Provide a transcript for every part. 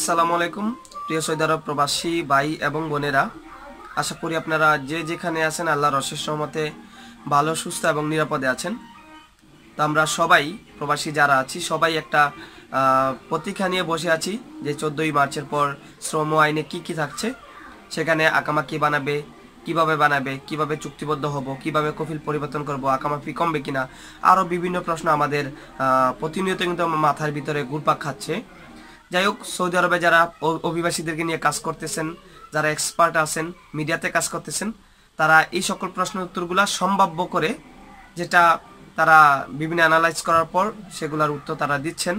আসসালামু আলাইকুম প্রিয় সৈদার প্রবাসী ভাই এবং বোনেরা আশা করি আপনারা যে যেখানে আছেন আল্লাহর অশেষ সহমতে ভালো সুস্থ এবং নিরাপদে আছেন তো আমরা সবাই প্রবাসী যারা আছি সবাই একটা প্রতীক্ষা নিয়ে বসে আছি যে চোদ্দোই মার্চের পর শ্রম আইনে কি কি থাকছে সেখানে আকামা কি বানাবে কিভাবে বানাবে কিভাবে চুক্তিবদ্ধ হব কিভাবে কফিল পরিবর্তন করব আকামা ফি কমবে কিনা আরও বিভিন্ন প্রশ্ন আমাদের প্রতিনিয়ত কিন্তু মাথার ভিতরে ঘুরপাক খাচ্ছে যাই হোক সৌদি আরবে যারা অভিবাসীদেরকে নিয়ে কাজ করতেছেন যারা এক্সপার্ট আছেন মিডিয়াতে কাজ করতেছেন তারা এই সকল প্রশ্নের উত্তরগুলো সম্ভাব্য করে যেটা তারা বিভিন্ন অ্যানালাইজ করার পর সেগুলোর উত্তর তারা দিচ্ছেন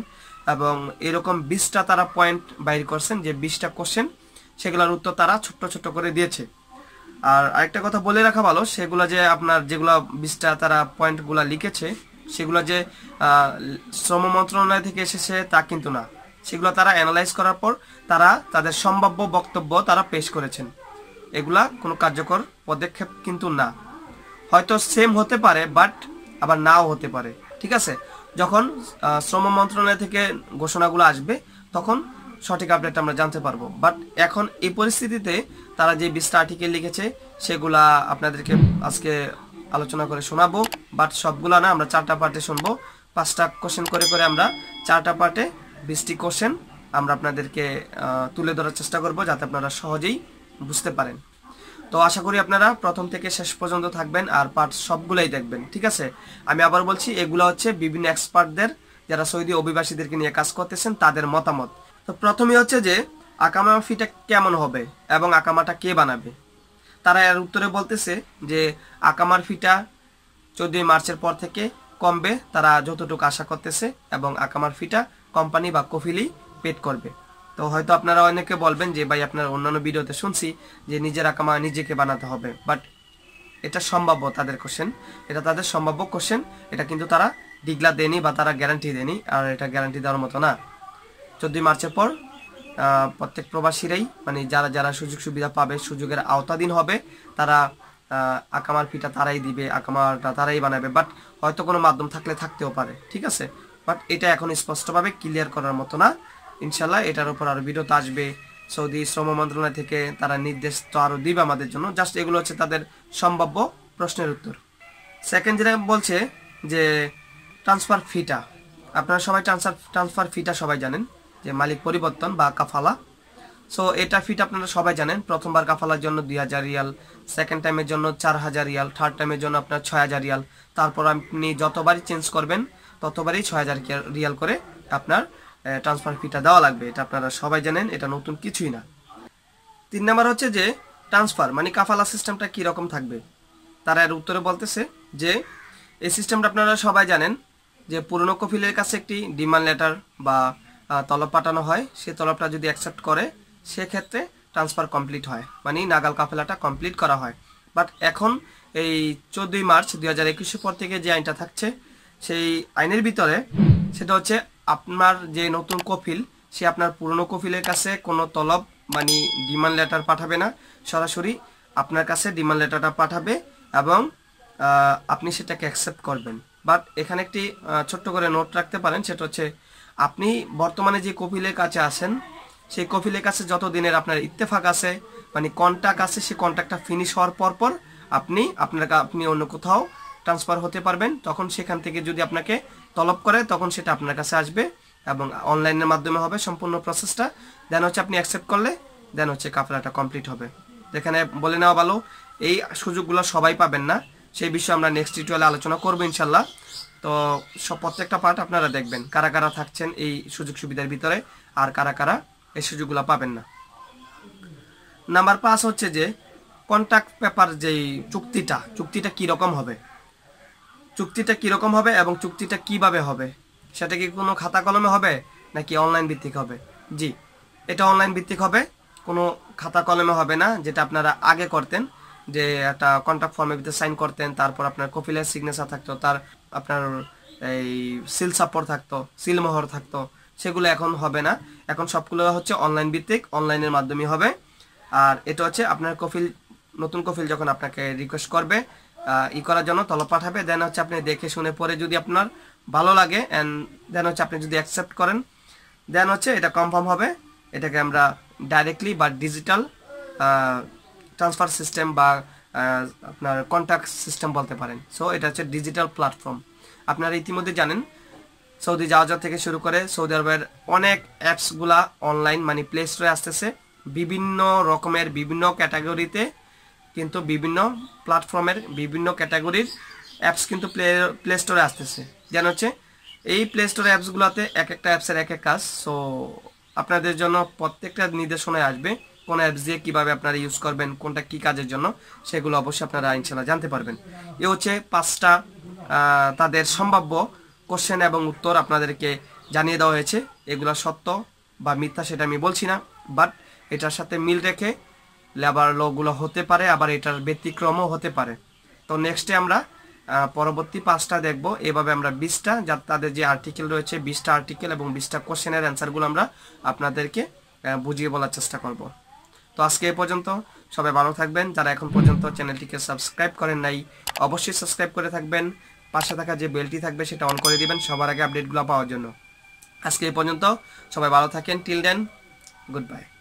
এবং এরকম বিশটা তারা পয়েন্ট বাইর করছেন যে বিশটা কোশ্চেন সেগুলোর উত্তর তারা ছোট্ট ছোট্ট করে দিয়েছে আর আরেকটা কথা বলে রাখা ভালো সেগুলো যে আপনার যেগুলো বিশটা তারা পয়েন্টগুলো লিখেছে সেগুলো যে শ্রম মন্ত্রণালয় থেকে এসেছে তা কিন্তু না সেগুলো তারা অ্যানালাইজ করার পর তারা তাদের সম্ভাব্য বক্তব্য তারা পেশ করেছেন এগুলা কোনো কার্যকর পদক্ষেপ কিন্তু না হয়তো সেম হতে পারে বাট আবার নাও হতে পারে ঠিক আছে যখন শ্রম মন্ত্রণালয় থেকে ঘোষণাগুলো আসবে তখন সঠিক আপডেট আমরা জানতে পারবো বাট এখন এই পরিস্থিতিতে তারা যে বিশটা আর্টিকেল লিখেছে সেগুলা আপনাদেরকে আজকে আলোচনা করে শোনাবো বাট সবগুলা না আমরা চারটা পার্টে শুনবো পাঁচটা কোশ্চেন করে করে আমরা চারটা পার্টে বিশটি কোশ্চেন আমরা আপনাদেরকে তুলে ধরার চেষ্টা করব যাতে আপনারা সহজেই বুঝতে পারেন তো আশা করি আপনারা প্রথম থেকে শেষ পর্যন্ত থাকবেন আর পার্ট সবগুলাই দেখবেন ঠিক আছে আমি আবার বলছি এগুলো হচ্ছে বিভিন্ন এক্সপার্টদের যারা সৌদি অভিবাসীদেরকে নিয়ে কাজ করতেছেন তাদের মতামত তো প্রথমে হচ্ছে যে আকামা ফিটা কেমন হবে এবং আকামাটা কে বানাবে তারা এর উত্তরে বলতেছে যে আকামার ফিটা চোদ্দই মার্চের পর থেকে কমবে তারা যতটুকু আশা করতেছে এবং আকামার ফিটা কোম্পানি বা কফিলি পেড করবে তো হয়তো আপনারা অনেকে বলবেন যে ভাই আপনার অন্যান্য ভিডিওতে শুনছি যে নিজের আকামা নিজেকে বানাতে হবে বাট এটা সম্ভাব্য তাদের কোশ্চেন এটা তাদের সম্ভাব্য কোশ্চেন এটা কিন্তু তারা ডিগলা দেনি বা তারা গ্যারান্টি দেনি আর এটা গ্যারান্টি দেওয়ার মতো না চোদ্দই মার্চের পর প্রত্যেক প্রবাসীরাই মানে যারা যারা সুযোগ সুবিধা পাবে সুযোগের আওতাধীন হবে তারা আকামার ফিটা তারাই দিবে আকামারটা তারাই বানাবে বাট হয়তো কোনো মাধ্যম থাকলে থাকতেও পারে ঠিক আছে বাট এটা এখন স্পষ্টভাবে ক্লিয়ার করার মতো না ইনশাল্লাহ এটার উপর আরও বিরত আসবে সৌদি শ্রম মন্ত্রণালয় থেকে তারা নির্দেশ তো আরও দিবে আমাদের জন্য জাস্ট এগুলো হচ্ছে তাদের সম্ভাব্য প্রশ্নের উত্তর সেকেন্ড যেটা বলছে যে ট্রান্সফার ফিটা আপনারা সবাই ট্রান্সফার ট্রান্সফার ফিটা সবাই জানেন যে মালিক পরিবর্তন বা কাফালা সো এটা ফিট আপনারা সবাই জানেন প্রথমবার কাফালার জন্য দুই হাজার রিয়াল সেকেন্ড টাইমের জন্য চার হাজার রিয়াল থার্ড টাইমের জন্য আপনার ছয় হাজার রিয়াল তারপর আপনি যতবারই চেঞ্জ করবেন ততবারই ছয় হাজার রিয়াল করে আপনার ট্রান্সফার ফিটা দেওয়া লাগবে এটা আপনারা সবাই জানেন এটা নতুন কিছুই না তিন নাম্বার হচ্ছে যে ট্রান্সফার মানে কাফালা সিস্টেমটা কীরকম থাকবে তারা এর উত্তরে বলতেছে যে এই সিস্টেমটা আপনারা সবাই জানেন যে পুরনো কফিলের কাছে একটি ডিমান্ড লেটার বা তলব পাঠানো হয় সেই তলবটা যদি অ্যাকসেপ্ট করে সেক্ষেত্রে ট্রান্সফার কমপ্লিট হয় মানে নাগাল কাফেলাটা কমপ্লিট করা হয় বাট এখন এই চোদ্দই মার্চ দু হাজার একুশের পর থেকে যে আইনটা থাকছে সেই আইনের ভিতরে সেটা হচ্ছে আপনার যে নতুন কফিল সে আপনার পুরনো কফিলের কাছে কোনো তলব মানে ডিমান্ড লেটার পাঠাবে না সরাসরি আপনার কাছে ডিমান্ড লেটারটা পাঠাবে এবং আপনি সেটাকে অ্যাকসেপ্ট করবেন বাট এখানে একটি ছোট্ট করে নোট রাখতে পারেন সেটা হচ্ছে আপনি বর্তমানে যে কপিলের কাছে আছেন সেই কফিলের কাছে যত দিনের আপনার ইত্তেফাক আছে মানে কন্ট্যাক্ট আছে সেই কন্ট্যাক্টটা ফিনিশ হওয়ার পর পর আপনি আপনার আপনি অন্য কোথাও ট্রান্সফার হতে পারবেন তখন সেখান থেকে যদি আপনাকে তলব করে তখন সেটা আপনার কাছে আসবে এবং অনলাইনের মাধ্যমে হবে সম্পূর্ণ প্রসেসটা দেন হচ্ছে আপনি অ্যাকসেপ্ট করলে দেন হচ্ছে কাফলাটা কমপ্লিট হবে যেখানে বলে নেওয়া ভালো এই সুযোগগুলো সবাই পাবেন না সেই বিষয়ে আমরা নেক্সট টিউটোরিয়ালে আলোচনা করবো ইনশাল্লাহ তো সব প্রত্যেকটা পার্ট আপনারা দেখবেন কারা কারা থাকছেন এই সুযোগ সুবিধার ভিতরে আর কারা কারা এই সুযোগগুলো পাবেন না নাম্বার পাঁচ হচ্ছে যে কন্ট্রাক্ট পেপার যেই চুক্তিটা চুক্তিটা কীরকম হবে চুক্তিটা কীরকম হবে এবং চুক্তিটা কিভাবে হবে সেটা কি কোনো খাতা কলমে হবে নাকি অনলাইন ভিত্তিক হবে জি এটা অনলাইন ভিত্তিক হবে কোনো খাতা কলমে হবে না যেটা আপনারা আগে করতেন যে একটা কন্ট্রাক্ট ফর্মের ভিতরে সাইন করতেন তারপর আপনার কপিলের সিগনেচার থাকতো তার আপনার এই সিল সাপোর্ট থাকতো সিলমোহর থাকতো সেগুলো এখন হবে না এখন সবগুলো হচ্ছে অনলাইন ভিত্তিক অনলাইনের মাধ্যমে হবে আর এটা হচ্ছে আপনার কফিল নতুন কফিল যখন আপনাকে রিকোয়েস্ট করবে ই করার জন্য তলব পাঠাবে দেন হচ্ছে আপনি দেখে শুনে পরে যদি আপনার ভালো লাগে অ্যান্ড দেন হচ্ছে আপনি যদি অ্যাকসেপ্ট করেন দেন হচ্ছে এটা কনফার্ম হবে এটাকে আমরা ডাইরেক্টলি বা ডিজিটাল ট্রান্সফার সিস্টেম বা আপনার কন্ট্যাক্ট সিস্টেম বলতে পারেন সো এটা হচ্ছে ডিজিটাল প্ল্যাটফর্ম আপনারা ইতিমধ্যে জানেন সৌদি জাহাজা থেকে শুরু করে সৌদি আরবের অনেক অ্যাপসগুলা অনলাইন মানে প্লে স্টোরে আসতেছে বিভিন্ন রকমের বিভিন্ন ক্যাটাগরিতে কিন্তু বিভিন্ন প্ল্যাটফর্মের বিভিন্ন ক্যাটাগরির অ্যাপস কিন্তু প্লে প্লে স্টোরে আসতেছে যেন হচ্ছে এই প্লে স্টোর অ্যাপসগুলোতে এক একটা অ্যাপসের এক এক কাজ সো আপনাদের জন্য প্রত্যেকটা নির্দেশনায় আসবে কোন অ্যাপস দিয়ে কীভাবে আপনারা ইউজ করবেন কোনটা কি কাজের জন্য সেগুলো অবশ্যই আপনারা ইনশাল্লাহ জানতে পারবেন এ হচ্ছে পাঁচটা তাদের সম্ভাব্য কোশ্চেন এবং উত্তর আপনাদেরকে জানিয়ে দেওয়া হয়েছে এগুলো সত্য বা মিথ্যা সেটা আমি বলছি না বাট এটার সাথে মিল রেখে লেবার লগুলো হতে পারে আবার এটার ব্যতিক্রমও হতে পারে তো নেক্সটে আমরা পরবর্তী পাঁচটা দেখব এভাবে আমরা বিশটা যার তাদের যে আর্টিকেল রয়েছে বিশটা আর্টিকেল এবং বিশটা কোশ্চেনের অ্যান্সারগুলো আমরা আপনাদেরকে বুঝিয়ে বলার চেষ্টা করব তো আজকে এ পর্যন্ত সবাই ভালো থাকবেন যারা এখন পর্যন্ত চ্যানেলটিকে সাবস্ক্রাইব করেন নাই অবশ্যই সাবস্ক্রাইব করে থাকবেন পাশে থাকা যে বেলটি থাকবে সেটা অন করে দিবেন সবার আগে আপডেটগুলো পাওয়ার জন্য আজকে এই পর্যন্ত সবাই ভালো থাকেন টিল দেন গুড বাই